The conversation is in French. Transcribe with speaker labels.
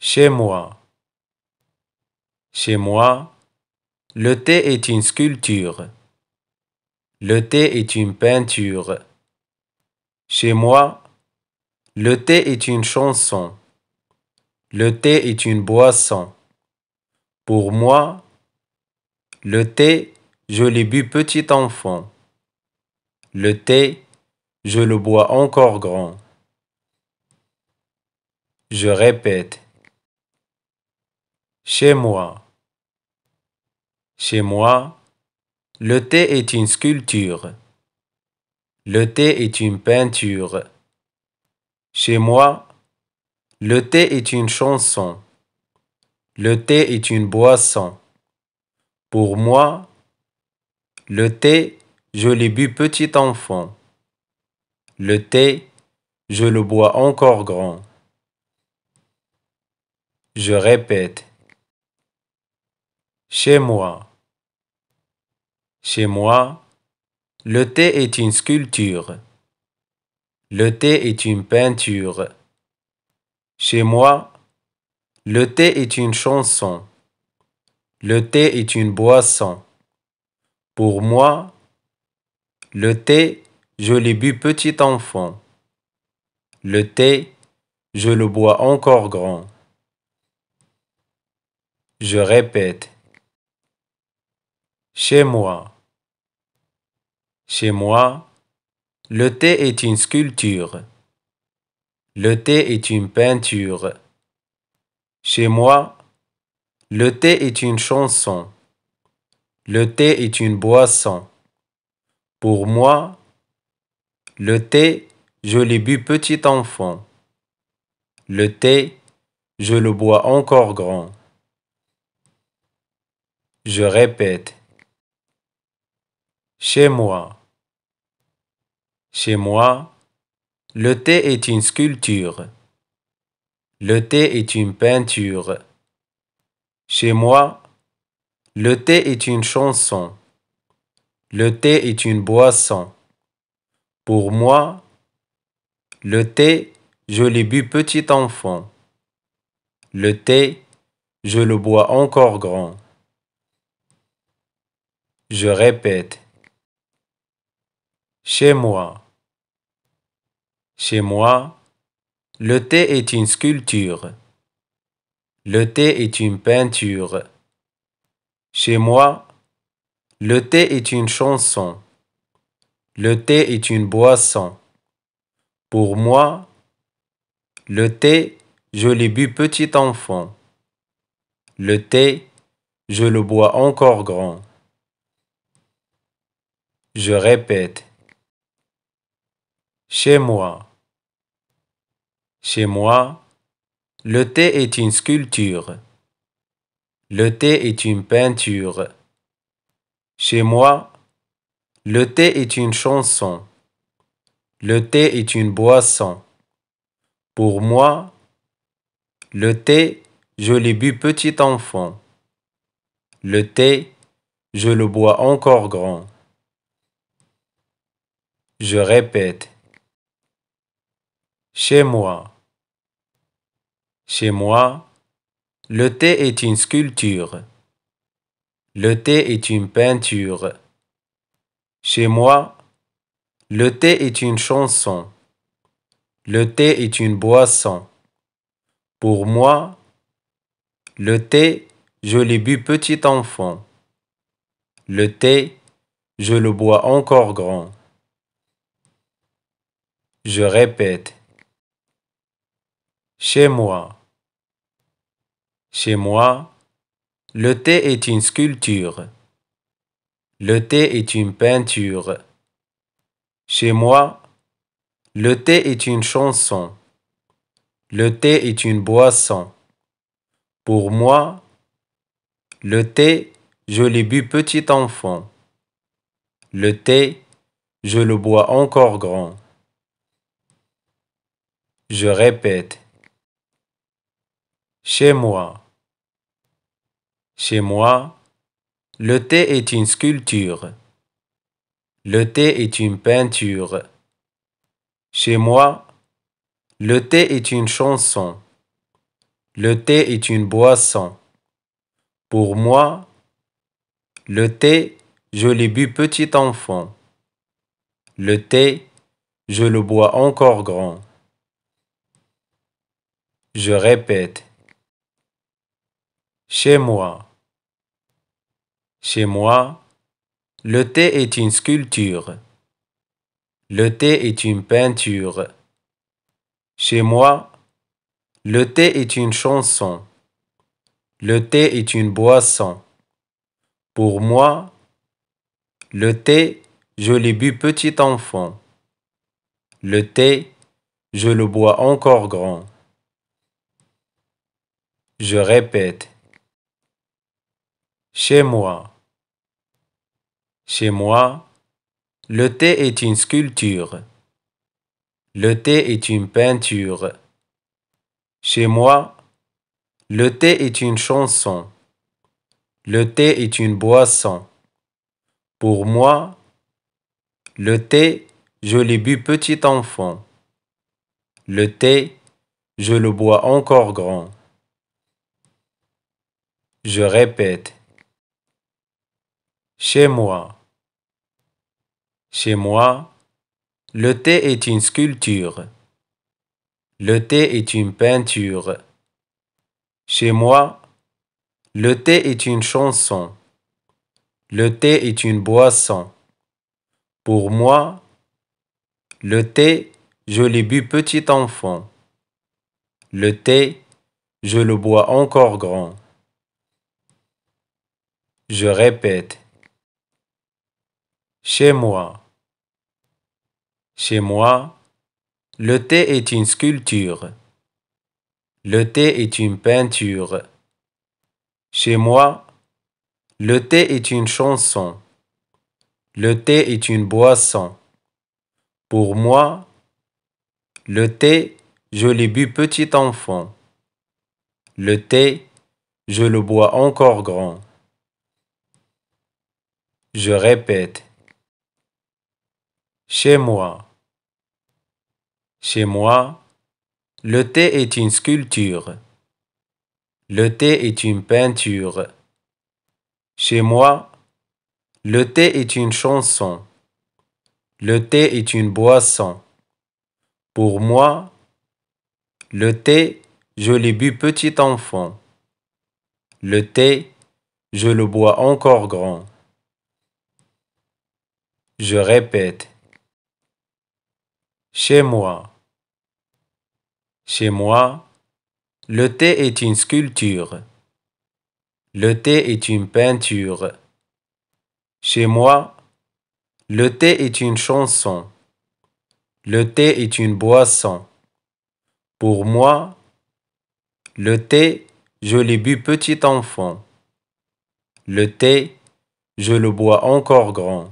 Speaker 1: Chez moi. Chez moi, le thé est une sculpture. Le thé est une peinture. Chez moi, le thé est une chanson. Le thé est une boisson. Pour moi, le thé, je l'ai bu petit enfant. Le thé, je le bois encore grand. Je répète. Chez moi. Chez moi, le thé est une sculpture. Le thé est une peinture. Chez moi, le thé est une chanson. Le thé est une boisson. Pour moi, le thé, je l'ai bu petit enfant. Le thé, je le bois encore grand. Je répète. Chez moi. Chez moi, le thé est une sculpture. Le thé est une peinture. Chez moi, le thé est une chanson. Le thé est une boisson. Pour moi, le thé, je l'ai bu petit enfant. Le thé, je le bois encore grand. Je répète. Chez moi. Chez moi, le thé est une sculpture. Le thé est une peinture. Chez moi, le thé est une chanson. Le thé est une boisson. Pour moi, le thé, je l'ai bu petit enfant. Le thé, je le bois encore grand. Je répète. Chez moi. Chez moi, le thé est une sculpture. Le thé est une peinture. Chez moi, le thé est une chanson. Le thé est une boisson. Pour moi, le thé, je l'ai bu petit enfant. Le thé, je le bois encore grand. Je répète. Chez moi. Chez moi, le thé est une sculpture. Le thé est une peinture. Chez moi, le thé est une chanson. Le thé est une boisson. Pour moi, le thé, je l'ai bu petit enfant. Le thé, je le bois encore grand. Je répète. Chez moi. Chez moi, le thé est une sculpture. Le thé est une peinture. Chez moi, le thé est une chanson. Le thé est une boisson. Pour moi, le thé, je l'ai bu petit enfant. Le thé, je le bois encore grand. Je répète. Chez moi. Chez moi, le thé est une sculpture. Le thé est une peinture. Chez moi, le thé est une chanson. Le thé est une boisson. Pour moi, le thé, je l'ai bu petit enfant. Le thé, je le bois encore grand. Je répète. Chez moi. Chez moi, le thé est une sculpture. Le thé est une peinture. Chez moi, le thé est une chanson. Le thé est une boisson. Pour moi, le thé, je l'ai bu petit enfant. Le thé, je le bois encore grand. Je répète. Chez moi. Chez moi, le thé est une sculpture. Le thé est une peinture. Chez moi, le thé est une chanson. Le thé est une boisson. Pour moi, le thé, je l'ai bu petit enfant. Le thé, je le bois encore grand. Je répète. Chez moi. Chez moi, le thé est une sculpture. Le thé est une peinture. Chez moi, le thé est une chanson. Le thé est une boisson. Pour moi, le thé, je l'ai bu petit enfant. Le thé, je le bois encore grand. Je répète. Chez moi. Chez moi, le thé est une sculpture. Le thé est une peinture. Chez moi, le thé est une chanson. Le thé est une boisson. Pour moi, le thé, je l'ai bu petit enfant. Le thé, je le bois encore grand. Je répète. Chez moi. Chez moi, le thé est une sculpture. Le thé est une peinture. Chez moi, le thé est une chanson. Le thé est une boisson. Pour moi, le thé, je l'ai bu petit enfant. Le thé, je le bois encore grand. Je répète. Chez moi. Chez moi, le thé est une sculpture. Le thé est une peinture. Chez moi, le thé est une chanson. Le thé est une boisson. Pour moi, le thé, je l'ai bu petit enfant. Le thé, je le bois encore grand. Je répète. Chez moi. Chez moi, le thé est une sculpture. Le thé est une peinture. Chez moi, le thé est une chanson. Le thé est une boisson. Pour moi, le thé, je l'ai bu petit enfant. Le thé, je le bois encore grand. Je répète. Chez moi. Chez moi, le thé est une sculpture. Le thé est une peinture. Chez moi, le thé est une chanson. Le thé est une boisson. Pour moi, le thé, je l'ai bu petit enfant. Le thé, je le bois encore grand.